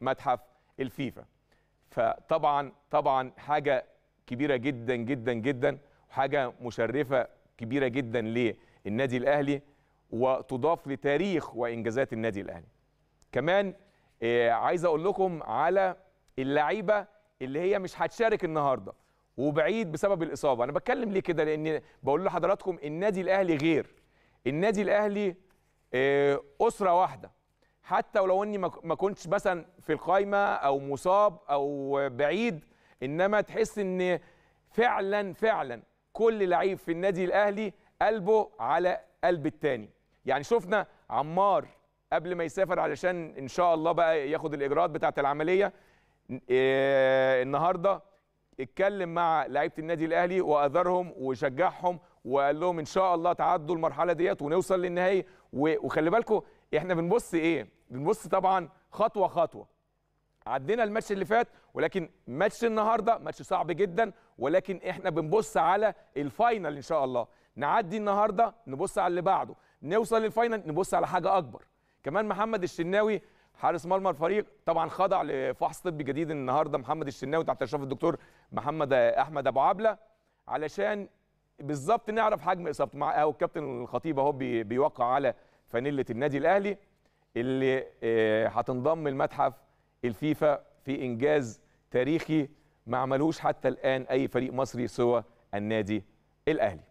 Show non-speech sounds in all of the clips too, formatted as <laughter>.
متحف الفيفا فطبعا طبعا حاجه كبيره جدا جدا جدا وحاجه مشرفه كبيره جدا للنادي الاهلي وتضاف لتاريخ وانجازات النادي الاهلي كمان آه، عايز اقول لكم على اللعيبه اللي هي مش هتشارك النهارده وبعيد بسبب الاصابه انا بتكلم ليه كده لان بقول لحضراتكم النادي الاهلي غير النادي الاهلي آه، اسره واحده حتى ولو اني ما كنتش مثلا في القايمه او مصاب او بعيد انما تحس ان فعلا فعلا كل لعيب في النادي الاهلي قلبه على قلب التاني يعني شفنا عمار قبل ما يسافر علشان ان شاء الله بقى ياخد الاجراءات بتاعه العمليه إيه النهارده اتكلم مع لعيبه النادي الاهلي واذرهم وشجعهم وقال لهم ان شاء الله تعدوا المرحله ديت ونوصل للنهائي وخلي بالكم احنا بنبص ايه بنبص طبعا خطوه خطوه عدينا الماتش اللي فات ولكن ماتش النهارده ماتش صعب جدا ولكن احنا بنبص على الفاينل ان شاء الله نعدي النهارده نبص على اللي بعده نوصل للفاينل نبص على حاجه اكبر كمان محمد الشناوي حارس مرمى الفريق طبعا خضع لفحص طبي جديد النهارده محمد الشناوي تحت اشراف الدكتور محمد احمد ابو عبله علشان بالظبط نعرف حجم اصابته مع او الكابتن الخطيب اهو بيوقع على فانيله النادي الاهلي اللي آه، هتنضم المتحف الفيفا في انجاز تاريخي ما عملوش حتى الان اي فريق مصري سوى النادي الاهلي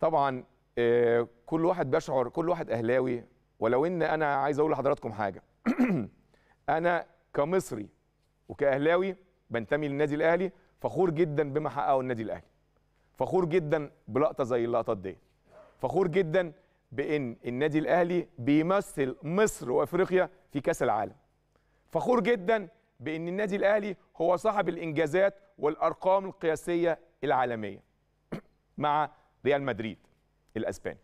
طبعا آه، كل واحد بيشعر كل واحد اهلاوي ولو ان انا عايز اقول لحضراتكم حاجه <clears throat> انا كمصري وكاهلاوي بنتمي للنادي الاهلي فخور جدا بما حققه النادي الاهلي فخور جدا بلقطه زي اللقطات دي فخور جدا بان النادي الاهلي بيمثل مصر وافريقيا في كاس العالم فخور جدا بان النادي الاهلي هو صاحب الانجازات والارقام القياسيه العالميه <clears throat> مع ريال مدريد الاسباني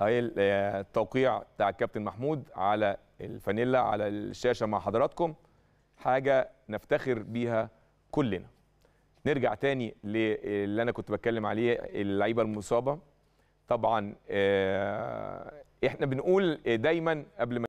اهي التوقيع آه، بتاع الكابتن محمود على الفانيلا على الشاشه مع حضراتكم حاجه نفتخر بيها كلنا نرجع تاني آه، للي انا كنت بتكلم عليه اللعيبه المصابه طبعا آه، احنا بنقول دايما قبل ما